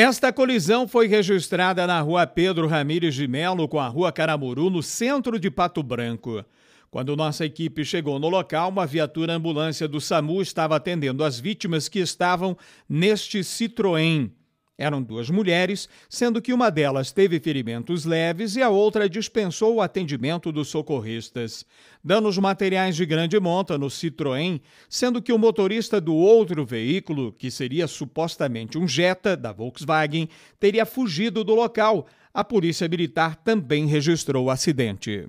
Esta colisão foi registrada na rua Pedro Ramires de Melo com a rua Caramuru, no centro de Pato Branco. Quando nossa equipe chegou no local, uma viatura ambulância do SAMU estava atendendo as vítimas que estavam neste Citroën. Eram duas mulheres, sendo que uma delas teve ferimentos leves e a outra dispensou o atendimento dos socorristas. Danos materiais de grande monta no Citroën, sendo que o motorista do outro veículo, que seria supostamente um Jetta da Volkswagen, teria fugido do local. A Polícia Militar também registrou o acidente.